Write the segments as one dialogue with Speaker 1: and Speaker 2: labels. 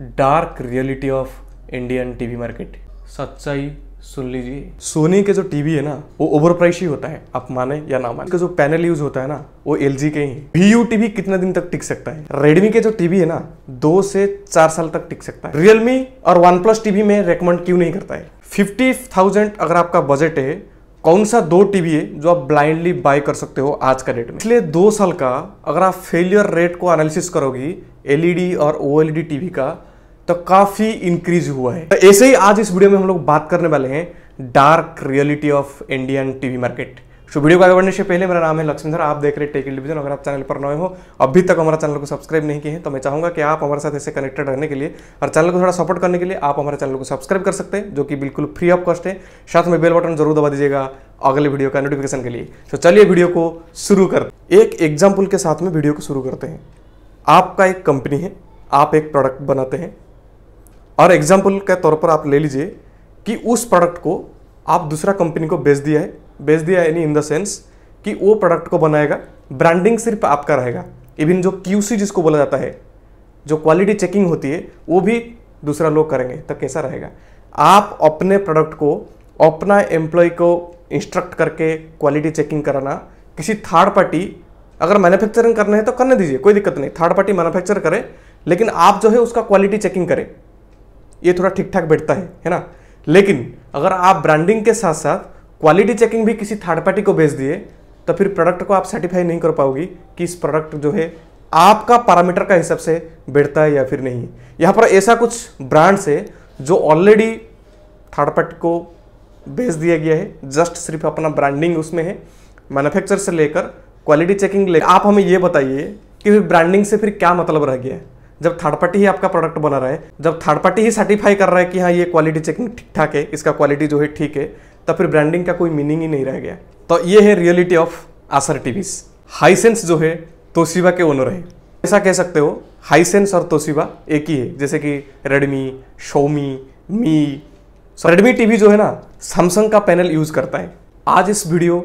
Speaker 1: dark reality of Indian TV market सच्चाई सुन लीजिए सोनी के जो टीवी है ना वो ओवर प्राइस ही होता है आप माने या ना माने का जो पैनल यूज होता है ना वो एल के ही वी यू टीवी कितना दिन तक टिक सकता है रेडमी के जो टीवी है ना दो से चार साल तक टिक सकता है रियलमी और वन प्लस टीवी में रेकमेंड क्यों नहीं करता है फिफ्टी थाउजेंड अगर आपका बजट है कौन सा दो टीवी है जो आप ब्लाइंडली बाय कर सकते हो आज का डेट में पिछले दो साल का अगर आप फेलियर रेट को एनालिसिस करोगी एलईडी e और ओ टीवी e का तो काफ़ी इंक्रीज हुआ है तो ऐसे ही आज इस वीडियो में हम लोग बात करने वाले हैं dark reality of Indian TV market so video को आगे बढ़ने से पहले मेरा नाम है लक्ष्मीधर आप देख रहे हैं टेक टेलीविजन अगर आप चैनल पर नए हो अभी तक हमारा चैनल को सब्सक्राइब नहीं किए हैं तो मैं चाहूंगा कि आप हमारे साथ ऐसे कनेक्टेड रहने के लिए और चैनल को थोड़ा सपोर्ट करने के लिए आप हमारे चैनल को सब्सक्राइब कर सकते हैं जो कि बिल्कुल फ्री ऑफ कॉस्ट है साथ में बेल बटन जरूर दबा दीजिएगा अगले वीडियो का नोटिफिकेशन के लिए तो चलिए वीडियो को शुरू कर एक एग्जाम्पल के साथ में वीडियो को शुरू करते हैं आपका एक कंपनी है आप एक प्रोडक्ट बनाते हैं और एग्जाम्पल के तौर पर आप ले लीजिए कि उस प्रोडक्ट को आप दूसरा कंपनी को बेच दिया है बेच दिया यानी इन द सेंस कि वो प्रोडक्ट को बनाएगा ब्रांडिंग सिर्फ आपका रहेगा इवन जो क्यू जिसको बोला जाता है जो क्वालिटी चेकिंग होती है वो भी दूसरा लोग करेंगे तो कैसा रहेगा आप अपने प्रोडक्ट को अपना एम्प्लॉय को इंस्ट्रक्ट करके क्वालिटी चेकिंग कराना किसी थर्ड पार्टी अगर मैन्युफैक्चरिंग करना है तो करने दीजिए कोई दिक्कत नहीं थर्ड पार्टी मैन्युफैक्चर करे लेकिन आप जो है उसका क्वालिटी चेकिंग करें ये थोड़ा ठीक ठाक बैठता है है ना लेकिन अगर आप ब्रांडिंग के साथ साथ क्वालिटी चेकिंग भी किसी थर्ड पार्टी को भेज दिए तो फिर प्रोडक्ट को आप सर्टिफाई नहीं कर पाओगी कि इस प्रोडक्ट जो है आपका पैरामीटर का हिसाब से बैठता है या फिर नहीं यहाँ पर ऐसा कुछ ब्रांड्स है जो ऑलरेडी थर्ड पार्टी को भेज दिया गया है जस्ट सिर्फ अपना ब्रांडिंग उसमें है मैन्युफैक्चर से लेकर क्वालिटी चेकिंग लेकर आप हमें ये बताइए कि फिर ब्रांडिंग से फिर क्या मतलब रह गया है जब थर्ड पार्टी ही आपका प्रोडक्ट बना रहा है जब थर्ड पार्टी ही सर्टिफाई कर रहा है कि हाँ ये क्वालिटी चेकिंग ठीक ठाक है इसका क्वालिटी जो है ठीक है तो फिर ब्रांडिंग का कोई मीनिंग ही नहीं रह गया तो ये है reality of Acer TVs Hisense जो है तोशिबा के ओनर है ऐसा कह सकते हो हाईसेंस और तोशिबा एक ही है जैसे कि Redmi Xiaomi Mi Redmi TV जो है ना सैमसंग का पैनल यूज़ करता है आज इस वीडियो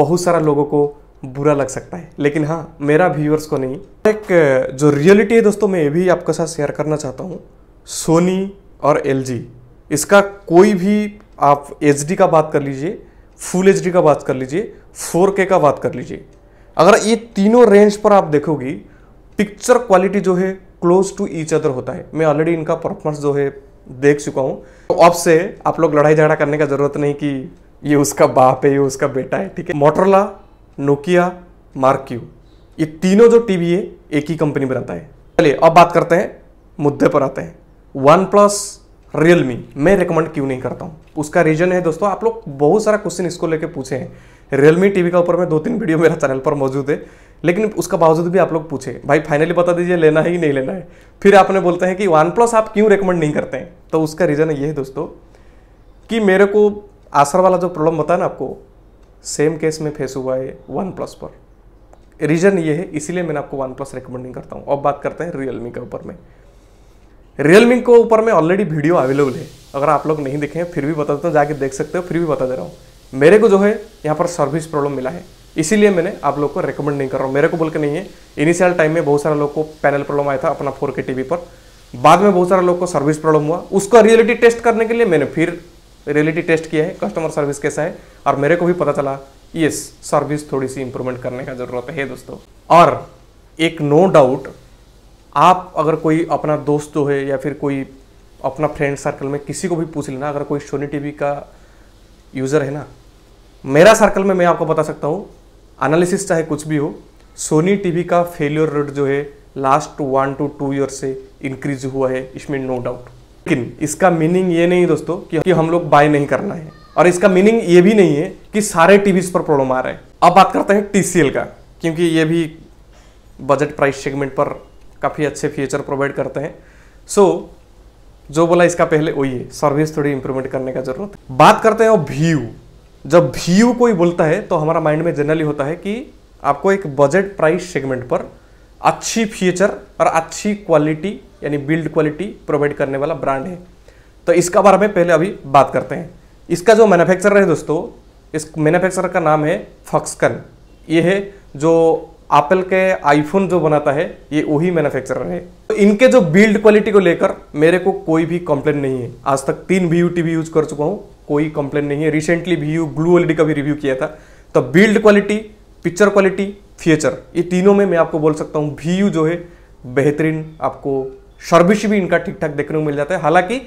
Speaker 1: बहुत सारा लोगों को बुरा लग सकता है लेकिन हाँ मेरा व्यूअर्स को नहीं एक जो रियलिटी है दोस्तों मैं ये भी आपके साथ शेयर करना चाहता हूँ सोनी और एल इसका कोई भी आप एच का बात कर लीजिए फुल एच का बात कर लीजिए फोर का बात कर लीजिए अगर ये तीनों रेंज पर आप देखोगी पिक्चर क्वालिटी जो है क्लोज टू ईच अदर होता है मैं ऑलरेडी इनका परफॉर्मेंस जो है देख चुका हूँ तो अब से आप लोग लड़ाई झगड़ा करने का ज़रूरत नहीं कि ये उसका बाप है ये उसका बेटा है ठीक है मोटरला नोकिया मार्क्यू ये तीनों जो टीवी है एक ही कंपनी बनाता है चलिए अब बात करते हैं मुद्दे पर आते हैं वन प्लस Realme मैं रिकमेंड क्यों नहीं करता हूँ उसका रीजन है दोस्तों आप लोग बहुत सारा क्वेश्चन इसको लेके पूछे हैं Realme TV टीवी का ऊपर में दो तीन वीडियो मेरा चैनल पर मौजूद है लेकिन उसका बावजूद भी आप लोग पूछे भाई फाइनली बता दीजिए लेना है ही नहीं लेना है फिर आपने बोलते हैं कि वन प्लस आप क्यों रिकमेंड नहीं करते हैं तो उसका रीज़न ये है दोस्तों कि मेरे को आसर वाला जो प्रॉब्लम बताया ना आपको सेम केस में फेस हुआ है वन प्लस पर रीज़न ये है इसीलिए मैंने आपको वन प्लस रिकमेंड नहीं करता हूँ अब बात करते हैं रियलमी के ऊपर में रियलमी को ऊपर में ऑलरेडी वीडियो अवेलेबल है अगर आप लोग नहीं देखें फिर भी बता देता हूँ जाके देख सकते हो फिर भी बता दे रहा हूँ मेरे को जो है यहाँ पर सर्विस प्रॉब्लम मिला है इसीलिए मैंने आप लोग को रेकमेंड नहीं कर रहा हूँ मेरे को बोल के नहीं है इनिशियल टाइम में बहुत सारे लोग को पैनल प्रॉब्लम आया था अपना फोर के टीवी पर बाद में बहुत सारे लोग को सर्विस प्रॉब्लम हुआ उसका रियलिटी टेस्ट करने के लिए मैंने फिर रियलिटी टेस्ट किया है कस्टमर सर्विस कैसा है और मेरे को भी पता चला यस सर्विस थोड़ी सी इंप्रूवमेंट करने का ज़रूरत है दोस्तों और एक नो डाउट आप अगर कोई अपना दोस्त हो है या फिर कोई अपना फ्रेंड सर्कल में किसी को भी पूछ लेना अगर कोई सोनी टीवी का यूज़र है ना मेरा सर्कल में मैं आपको बता सकता हूँ एनालिसिस चाहे कुछ भी हो सोनी टीवी का फेल्योर रेट जो है last one two two year से इंक्रीज हुआ है इसमें नो डाउट लेकिन इसका मीनिंग ये नहीं दोस्तों कि हम लोग बाय नहीं करना है और इसका मीनिंग ये भी नहीं है कि सारे टीवी पर प्रॉब्लम आ रहा है अब बात करते हैं टीसीएल का क्योंकि ये भी बजट प्राइस सेगमेंट पर काफ़ी अच्छे फीचर प्रोवाइड करते हैं सो so, जो बोला इसका पहले वही है सर्विस थोड़ी इंप्रूवमेंट करने का जरूरत है बात करते हैं व्यू जब व्यू कोई बोलता है तो हमारा माइंड में जनरली होता है कि आपको एक बजट प्राइस सेगमेंट पर अच्छी फीचर और अच्छी क्वालिटी यानी बिल्ड क्वालिटी प्रोवाइड करने वाला ब्रांड है तो इसका बारे में पहले अभी बात करते हैं इसका जो मैन्युफैक्चरर है दोस्तों इस मैन्युफैक्चरर का नाम है फक्सकन ये है जो एप्पल के आईफोन जो बनाता है ये वही मैन्युफैक्चरर है तो इनके जो बिल्ड क्वालिटी को लेकर मेरे को कोई भी कंप्लेन नहीं है आज तक तीन वी यू टीवी यूज कर चुका हूँ कोई कंप्लेन नहीं है recently V U blue L का भी रिव्यू किया था तो build quality picture quality feature ये तीनों में मैं आपको बोल सकता हूँ वी यू जो है बेहतरीन आपको सर्विस भी इनका ठीक ठाक देखने को मिल जाता है हालांकि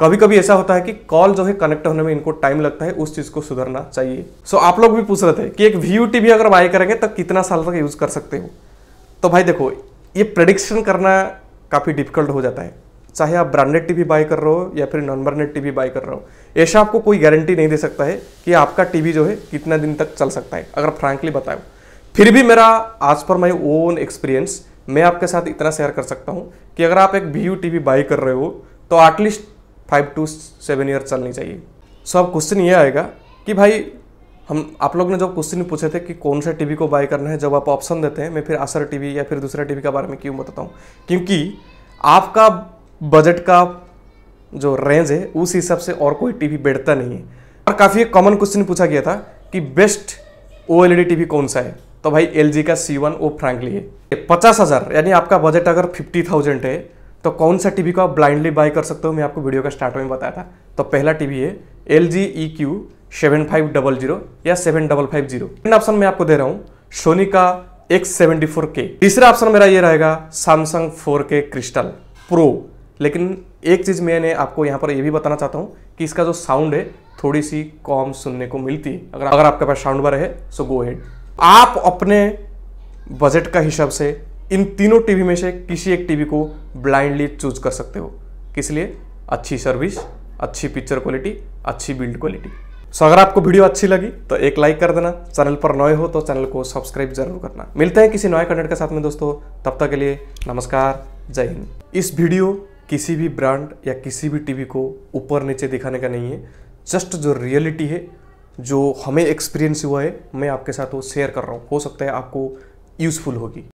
Speaker 1: कभी कभी ऐसा होता है कि कॉल जो है कनेक्ट होने में इनको टाइम लगता है उस चीज को सुधरना चाहिए सो so, आप लोग भी पूछ रहे थे कि एक वी टीवी अगर बाय करेंगे तो कितना साल तक यूज कर सकते हो तो भाई देखो ये प्रडिक्शन करना काफ़ी डिफिकल्ट हो जाता है चाहे आप ब्रांडेड टीवी बाय कर रहे हो या फिर नॉन ब्रांडेड टीवी बाय कर रहे हो ऐसा आपको कोई गारंटी नहीं दे सकता है कि आपका टीवी जो है कितना दिन तक चल सकता है अगर फ्रैंकली बताओ फिर भी मेरा आज पर माई ओन एक्सपीरियंस मैं आपके साथ इतना शेयर कर सकता हूँ कि अगर आप एक वी यू टी बाय कर रहे हो तो at least five two seven year चलनी चाहिए सो अब क्वेश्चन ये आएगा कि भाई हम आप लोग ने जब क्वेश्चन पूछे थे कि कौन सा टीवी को बाय करना है जब आप ऑप्शन देते हैं मैं फिर आसर टीवी या फिर दूसरा टीवी के बारे में क्यों बताता हूँ क्योंकि आपका बजट का जो रेंज है उस हिसाब से और कोई टीवी बैठता नहीं है और काफ़ी एक कॉमन क्वेश्चन पूछा गया था कि बेस्ट ओ एल कौन सा है तो भाई एल का सी वन वो फ्रैंकली है पचास हज़ार यानी आपका बजट अगर फिफ्टी थाउजेंड है तो कौन सा टीवी को आप ब्लाइंडली बाय कर सकते हो मैं आपको वीडियो का स्टार्ट में बताया था तो पहला टीवी है L G E Q seven five double zero या seven double five zero option मैं आपको दे रहा हूँ सोनी का एक्स सेवेंटी फोर के तीसरा ऑप्शन मेरा ये रहेगा Samsung four K crystal pro लेकिन एक चीज़ मैंने आपको यहाँ पर यह भी बताना चाहता हूँ कि इसका जो साउंड है थोड़ी सी कॉम सुनने को मिलती है अगर अगर आपके पास साउंड बार है सो गो हेड आप अपने बजट का हिसाब से इन तीनों टीवी में से किसी एक टीवी को ब्लाइंडली चूज कर सकते हो किस लिए अच्छी सर्विस अच्छी पिक्चर क्वालिटी अच्छी बिल्ड क्वालिटी सो अगर आपको वीडियो अच्छी लगी तो एक लाइक कर देना चैनल पर नए हो तो चैनल को सब्सक्राइब जरूर करना मिलते हैं किसी नए कंटेंट के साथ में दोस्तों तब तक के लिए नमस्कार जय हिंद इस वीडियो किसी भी ब्रांड या किसी भी टीवी को ऊपर नीचे दिखाने का नहीं है जस्ट जो रियलिटी है जो हमें एक्सपीरियंस हुआ है मैं आपके साथ वो शेयर कर रहा हूँ हो सकता है आपको यूज़फुल होगी